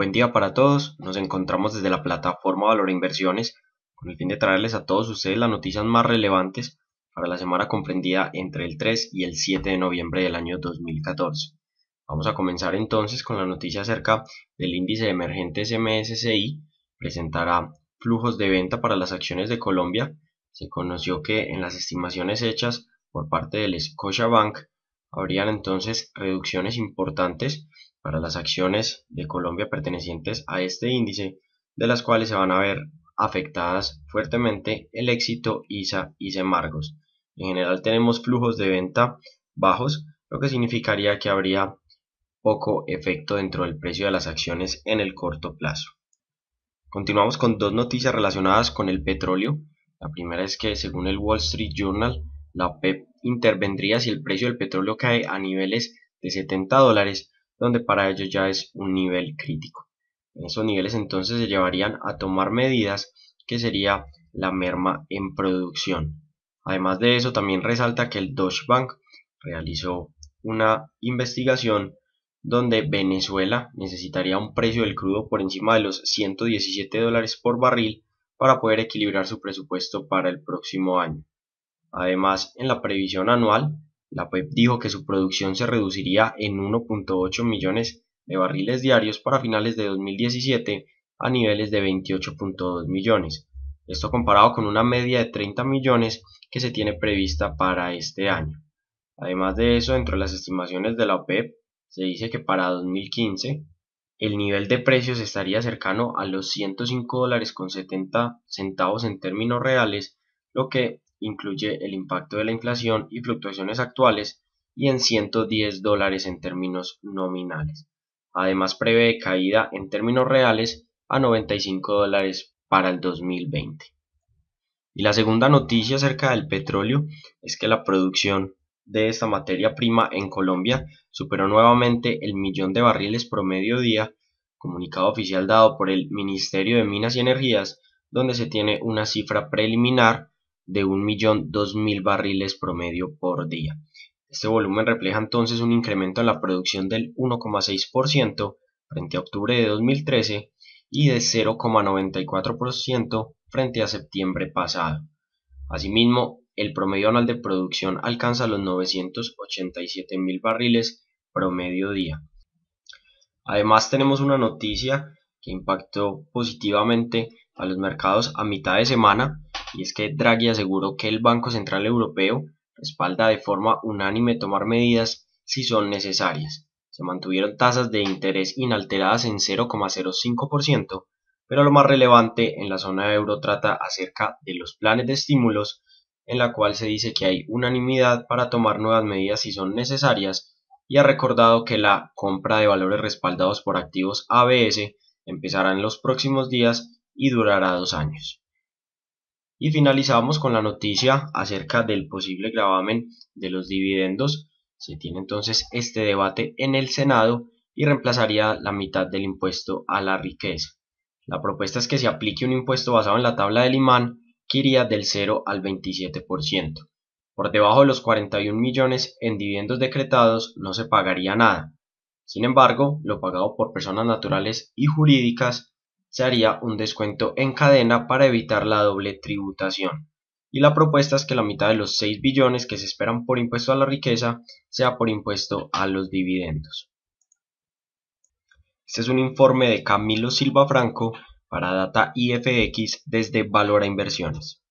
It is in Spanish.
Buen día para todos, nos encontramos desde la plataforma Valor Inversiones con el fin de traerles a todos ustedes las noticias más relevantes para la semana comprendida entre el 3 y el 7 de noviembre del año 2014. Vamos a comenzar entonces con la noticia acerca del índice de emergentes MSCI, presentará flujos de venta para las acciones de Colombia. Se conoció que en las estimaciones hechas por parte del Bank Habrían entonces reducciones importantes para las acciones de Colombia pertenecientes a este índice, de las cuales se van a ver afectadas fuertemente el éxito ISA y Semargos. En general tenemos flujos de venta bajos, lo que significaría que habría poco efecto dentro del precio de las acciones en el corto plazo. Continuamos con dos noticias relacionadas con el petróleo. La primera es que según el Wall Street Journal, la OPEP intervendría si el precio del petróleo cae a niveles de 70 dólares, donde para ellos ya es un nivel crítico. En esos niveles entonces se llevarían a tomar medidas que sería la merma en producción. Además de eso, también resalta que el Deutsche Bank realizó una investigación donde Venezuela necesitaría un precio del crudo por encima de los 117 dólares por barril para poder equilibrar su presupuesto para el próximo año. Además, en la previsión anual, la PEP e dijo que su producción se reduciría en 1.8 millones de barriles diarios para finales de 2017 a niveles de 28.2 millones. Esto comparado con una media de 30 millones que se tiene prevista para este año. Además de eso, dentro de las estimaciones de la OPEP, e se dice que para 2015 el nivel de precios estaría cercano a los 105 dólares con 70 centavos en términos reales, lo que incluye el impacto de la inflación y fluctuaciones actuales y en 110 dólares en términos nominales. Además prevé caída en términos reales a 95 dólares para el 2020. Y la segunda noticia acerca del petróleo es que la producción de esta materia prima en Colombia superó nuevamente el millón de barriles promedio día, comunicado oficial dado por el Ministerio de Minas y Energías, donde se tiene una cifra preliminar de mil barriles promedio por día. Este volumen refleja entonces un incremento en la producción del 1,6% frente a octubre de 2013 y de 0,94% frente a septiembre pasado. Asimismo, el promedio anual de producción alcanza los 987.000 mil barriles promedio día. Además, tenemos una noticia que impactó positivamente a los mercados a mitad de semana y es que Draghi aseguró que el Banco Central Europeo respalda de forma unánime tomar medidas si son necesarias. Se mantuvieron tasas de interés inalteradas en 0,05%, pero lo más relevante en la zona euro trata acerca de los planes de estímulos, en la cual se dice que hay unanimidad para tomar nuevas medidas si son necesarias, y ha recordado que la compra de valores respaldados por activos ABS empezará en los próximos días y durará dos años. Y finalizamos con la noticia acerca del posible gravamen de los dividendos. Se tiene entonces este debate en el Senado y reemplazaría la mitad del impuesto a la riqueza. La propuesta es que se aplique un impuesto basado en la tabla del imán que iría del 0 al 27%. Por debajo de los 41 millones en dividendos decretados no se pagaría nada. Sin embargo, lo pagado por personas naturales y jurídicas se haría un descuento en cadena para evitar la doble tributación. Y la propuesta es que la mitad de los 6 billones que se esperan por impuesto a la riqueza sea por impuesto a los dividendos. Este es un informe de Camilo Silva Franco para Data IFX desde Valor a Inversiones.